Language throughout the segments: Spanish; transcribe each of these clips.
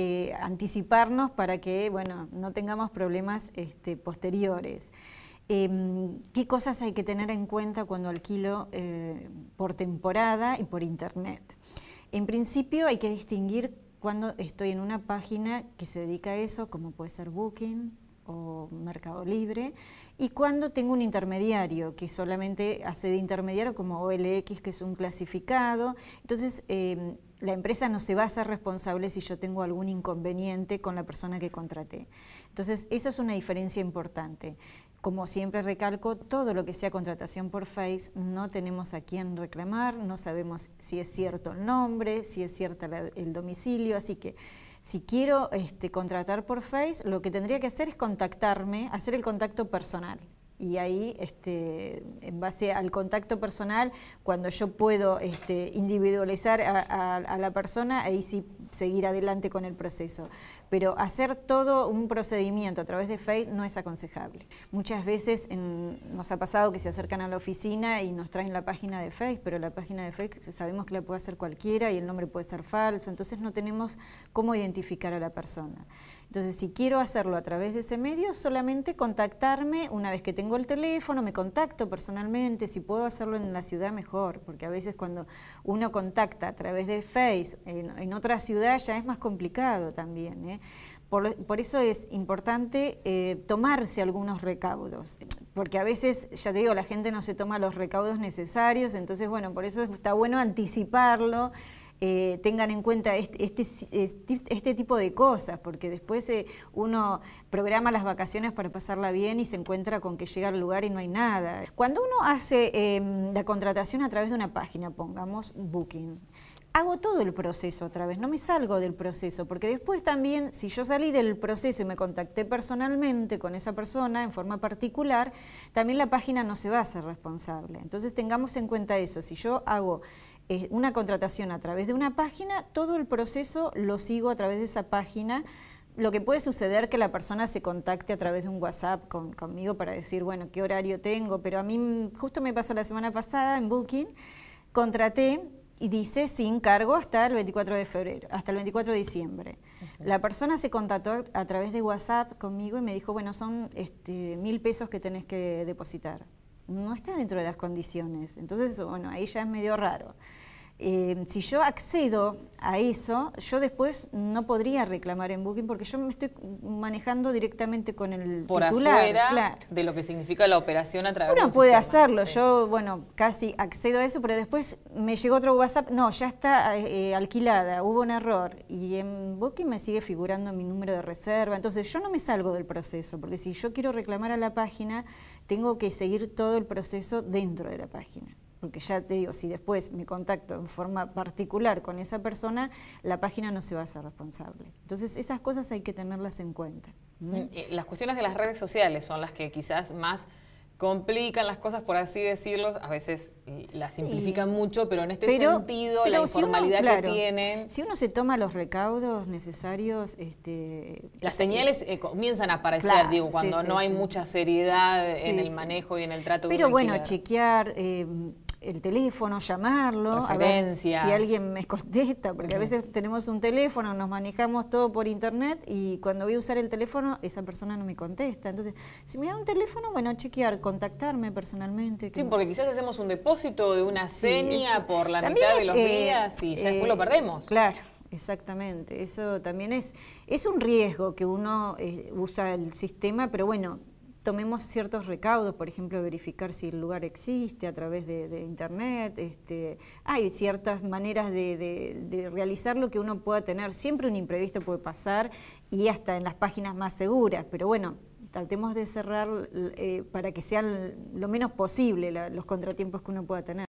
Eh, anticiparnos para que bueno, no tengamos problemas este, posteriores. Em, ¿Qué cosas hay que tener en cuenta cuando alquilo eh, por temporada y por internet? En principio hay que distinguir cuando estoy en una página que se dedica a eso, como puede ser Booking o Mercado Libre, y cuando tengo un intermediario que solamente hace de intermediario como OLX, que es un clasificado. Entonces, em, la empresa no se va a hacer responsable si yo tengo algún inconveniente con la persona que contraté. Entonces, eso es una diferencia importante. Como siempre recalco, todo lo que sea contratación por Face no tenemos a quién reclamar, no sabemos si es cierto el nombre, si es cierto el domicilio, así que si quiero este, contratar por Face, lo que tendría que hacer es contactarme, hacer el contacto personal y ahí este, en base al contacto personal, cuando yo puedo este, individualizar a, a, la persona, ahí sí seguir adelante con el proceso. Pero hacer todo un procedimiento a través de FACE no es aconsejable. Muchas veces nos ha pasado que se acercan a la oficina y nos traen la página de FACE, pero la página de FACE sabemos que la puede hacer cualquiera y el nombre puede ser falso, entonces no tenemos cómo identificar a la persona. Entonces, si quiero hacerlo a través de ese medio, solamente contactarme una vez que tengo el teléfono, me contacto personalmente, si puedo hacerlo en la ciudad mejor, porque a veces cuando uno contacta a través de Face en otra ciudad, ya es más complicado también. ¿eh? Por, eso es importante eh, tomarse algunos recaudos, porque a veces, ya te digo, la gente no se toma los recaudos necesarios, entonces, bueno, por eso está bueno anticiparlo, eh, tengan en cuenta este, este, este, tipo de cosas, porque después uno programa las vacaciones para pasarla bien y se encuentra con que llega al lugar y no hay nada. Cuando uno hace em, la contratación a través de una página, pongamos Booking, hago todo el proceso a través, no me salgo del proceso, porque después también, si yo salí del proceso y me contacté personalmente con esa persona en forma particular, también la página no se va a hacer responsable. Entonces tengamos en cuenta eso, si yo hago eh, una contratación a través de una página, todo el proceso lo sigo a través de esa página. Lo que puede suceder que la persona se contacte a través de un WhatsApp conmigo para decir, bueno, qué horario tengo, pero a mí justo me pasó la semana pasada en Booking, contraté y dice sin cargo hasta el 24 de febrero, hasta el 24 de diciembre. La persona se contactó a través de WhatsApp conmigo y me dijo, bueno, son este, mil pesos que tenés que depositar. No está dentro de las condiciones. Entonces, bueno, ahí ya es medio raro. Em, si yo accedo a eso, yo después no podría reclamar en Booking porque yo me estoy manejando directamente con el titular. de lo que significa la operación a través Uno puede hacerlo, yo, bueno, casi accedo a eso, pero después me llegó otro WhatsApp, no, ya está eh, alquilada, hubo un error y en Booking me sigue figurando mi número de reserva, entonces yo no me salgo del proceso porque si yo quiero reclamar a la página, tengo que seguir todo el proceso dentro de la página. Porque ya te digo, si después me contacto en forma particular con esa persona, la página no se va a hacer responsable. Entonces, esas cosas hay que tenerlas en cuenta. Mm, las cuestiones de las redes sociales son las que quizás más complican las cosas, por así decirlo, a veces eh, las simplifican mucho, pero en este sentido, la informalidad que tienen... Si uno se toma los recaudos necesarios... Este, las señales eh, comienzan a aparecer, digo, cuando no hay mucha seriedad en el manejo y en el trato. Pero bueno, chequear... Eh, el teléfono, llamarlo, a ver si alguien me contesta, porque a veces tenemos un teléfono, nos manejamos todo por internet y cuando voy a usar el teléfono esa persona no me contesta. Entonces, si me da un teléfono, bueno, chequear, contactarme personalmente. Sí, porque quizás hacemos un depósito de una seña por la mitad de los eh, días y ya después lo eh, perdemos. Claro. Exactamente, eso también es, es un riesgo que uno eh, usa el sistema, pero bueno, tomemos ciertos recaudos, por ejemplo, verificar si el lugar existe a través de, Internet. Este, hay ciertas maneras de, realizar lo que uno pueda tener. Siempre un imprevisto puede pasar y hasta en las páginas más seguras, pero bueno, tratemos de cerrar eh, para que sean lo menos posible los contratiempos que uno pueda tener.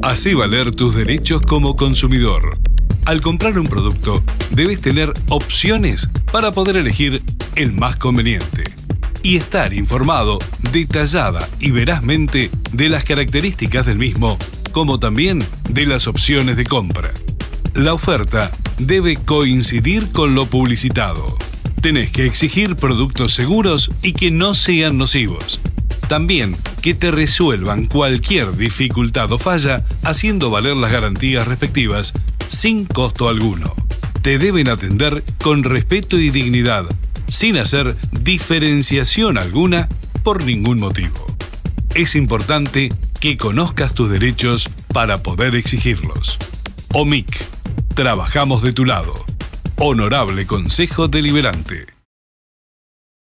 Así valer tus derechos como consumidor. Al comprar un producto, debes tener opciones para poder elegir el más conveniente y estar informado detallada y verazmente de las características del mismo, como también de las opciones de compra. La oferta debe coincidir con lo publicitado. Tenés que exigir productos seguros y que no sean nocivos. También que te resuelvan cualquier dificultad o falla haciendo valer las garantías respectivas sin costo alguno. Te deben atender con respeto y dignidad sin hacer diferenciación alguna por ningún motivo. Es importante que conozcas tus derechos para poder exigirlos. OMIC, trabajamos de tu lado. Honorable Consejo Deliberante.